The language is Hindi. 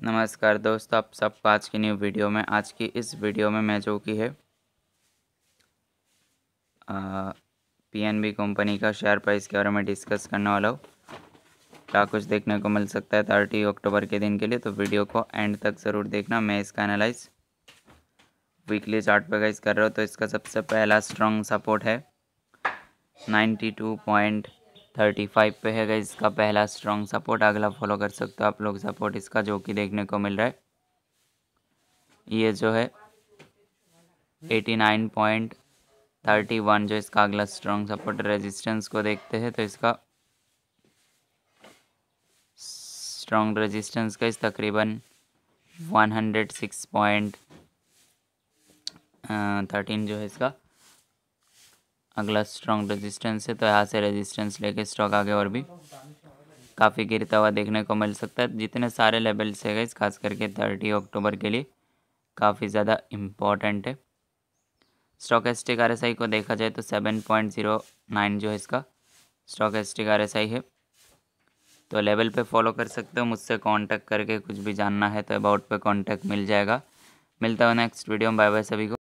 नमस्कार दोस्तों आप सबको आज की न्यू वीडियो में आज की इस वीडियो में मैं जो की है पीएनबी कंपनी का शेयर प्राइस के बारे में डिस्कस करने वाला हूँ क्या कुछ देखने को मिल सकता है थर्टी अक्टूबर के दिन के लिए तो वीडियो को एंड तक ज़रूर देखना मैं इसका एनालाइज वीकली चार्ट पर गाइज कर रहा हूँ तो इसका सबसे पहला स्ट्रॉन्ग सपोर्ट है ninety two point thirty five पे है गई इसका पहला स्ट्रॉन्ग सपोर्ट अगला फॉलो कर सकते हो आप लोग सपोर्ट इसका जो कि देखने को मिल रहा है ये जो है eighty nine point thirty one जो इसका अगला स्ट्रॉन्ग सपोर्ट रेजिस्टेंस को देखते हैं तो इसका स्ट्रॉन्ग रेजिस्टेंस का इस तकरीबन one hundred six point thirteen जो है इसका अगला स्ट्रॉन्ग रेजिस्टेंस है तो यहाँ से रेजिस्टेंस लेके स्टॉक आगे और भी काफ़ी गिरता हुआ देखने को मिल सकता है जितने सारे लेवल्स है इस खास करके थर्टी अक्टूबर के लिए काफ़ी ज़्यादा इम्पॉर्टेंट है स्टॉक एस्टिक आर को देखा जाए तो सेवन पॉइंट ज़ीरो नाइन जो है इसका स्टॉक एस्टिक आर है तो लेवल पे फॉलो कर सकते हो मुझसे कांटेक्ट करके कुछ भी जानना है तो अबाउट पे कांटेक्ट मिल जाएगा मिलता हो नेक्स्ट वीडियो में बाय बाय सभी को